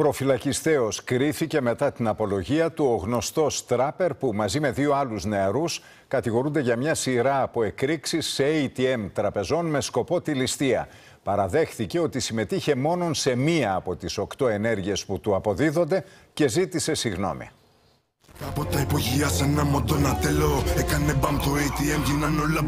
Προφυλακιστέως κρίθηκε μετά την απολογία του ο γνωστός τράπερ που μαζί με δύο άλλους νεαρούς κατηγορούνται για μια σειρά από εκρήξεις σε ATM τραπεζών με σκοπό τη ληστεία. Παραδέχθηκε ότι συμμετείχε μόνο σε μία από τις οκτώ ενέργειες που του αποδίδονται και ζήτησε συγγνώμη. Από τα υπογεία Έκανε το ATM, όλα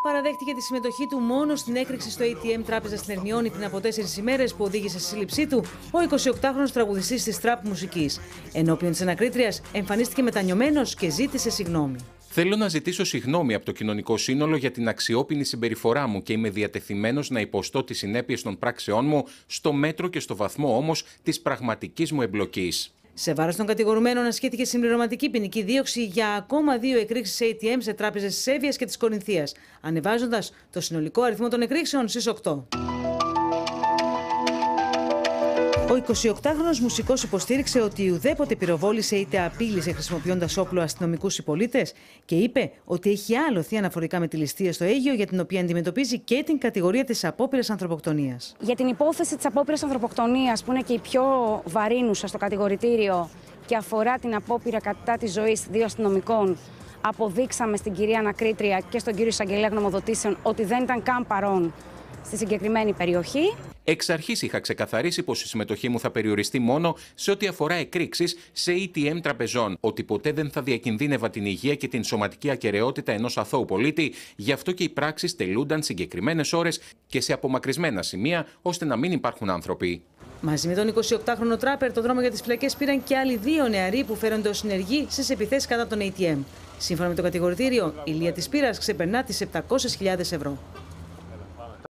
παραδέχτηκε τη συμμετοχή του μόνο στην έκρηξη στο ATM Τράπεζα στην Ερμιόνη την από τέσσερις ημέρες που οδήγησε στη σύλληψή του ο 28χρονο τραγουδιστής της τραπ μουσικής. Ενώπιον της ανακρίτριας εμφανίστηκε μετανιωμένος και ζήτησε συγγνώμη. Θέλω να ζητήσω συγγνώμη από το κοινωνικό σύνολο για την αξιόπινη συμπεριφορά μου και είμαι διατεθειμένος να υποστώ τις συνέπειες των πράξεών μου στο μέτρο και στο βαθμό όμως της πραγματικής μου εμπλοκής. Σε βάρος των κατηγορουμένων ασχέθηκε συμπληρωματική ποινική δίωξη για ακόμα δύο εκρήξεις ATM σε τράπεζε τη και της Κορινθίας, ανεβάζοντας το συνολικό αριθμό των εκρήξεων στις 8. Ο 28χρονο μουσικός υποστήριξε ότι ουδέποτε πυροβόλησε είτε απείλησε χρησιμοποιώντας όπλο αστυνομικούς συμπολίτες και είπε ότι έχει άλλωθει αναφορικά με τη ληστεία στο Αίγυο για την οποία αντιμετωπίζει και την κατηγορία της απόπειρας ανθρωποκτονίας. Για την υπόθεση της απόπειρας ανθρωποκτονίας, που είναι και η πιο βαρύνουσα στο κατηγορητήριο και αφορά την απόπειρα κατά της ζωής δύο αστυνομικών, αποδείξαμε στην κυρία Ανακρίτρια και στον κύριο Ισαγγελέα Γνωμοδοτήσεων ότι δεν ήταν καν παρόν στη συγκεκριμένη περιοχή. Εξ αρχής είχα ξεκαθαρίσει πως η συμμετοχή μου θα περιοριστεί μόνο σε ό,τι αφορά εκρήξεις σε ATM ε τραπεζών, ότι ποτέ δεν θα διακινδύνευα την υγεία και την σωματική ακαιρεότητα ενός αθώου πολίτη, γι' αυτό και οι πράξεις τελούνταν συγκεκριμένες ώρες και σε απομακρυσμένα σημεία, ώστε να μην υπάρχουν άνθρωποι. Μαζί με τον 28χρονο τράπερ, το δρόμο για τις φυλακές πήραν και άλλοι δύο νεαροί που φέρονται ως συνεργοί στις επιθέσεις κατά των ATM. Ε Σύμφωνα με το κατηγορητήριο, η λία της πύρας ξεπερνά τις 700.000 ευρώ.